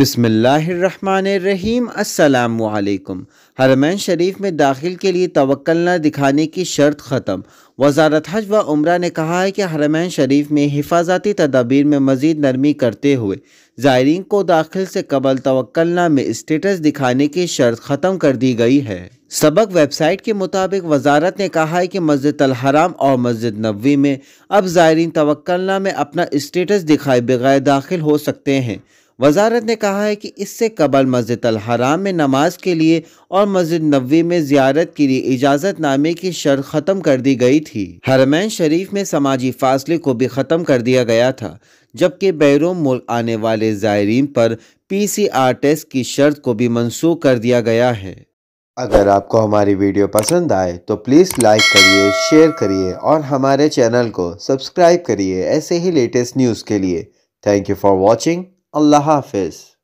बिसमीम अल्लाम हरमैन शरीफ में दाखिल के लिए तवक्लना दिखाने की शर्त ख़त्म वजारत हज व उम्र ने कहा है कि हरमैन शरीफ में हिफाजती तदाबीर में मज़ीद नरमी करते हुए ज़ायरीन को दाखिल से कबल तवक्लना में स्टेटस दिखाने की शर्त ख़त्म कर दी गई है सबक वेबसाइट के मुताबिक वजारत ने कहा है कि मस्जिद अलहराम और मस्जिद नबवी में अब ज़ायरीन तवक्लना में अपना स्टेटस दिखाए बगैर दाखिल हो सकते हैं वजारत ने कहा है कि इससे कबल मस्जिद अलहराम में नमाज के लिए और मस्जिद नबी में जियारत के लिए इजाज़त नामे की शर्त ख़त्म कर दी गई थी हरमैन शरीफ में समाजी फासले को भी ख़त्म कर दिया गया था जबकि बैरूम मुल्क आने वाले ज़ायरीन पर पी सी आर टेस्ट की शर्त को भी मनसूख कर दिया गया है अगर आपको हमारी वीडियो पसंद आए तो प्लीज़ लाइक करिए शेयर करिए और हमारे चैनल को सब्सक्राइब करिए ऐसे ही लेटेस्ट न्यूज़ के लिए thank you for watching Allah Hafiz.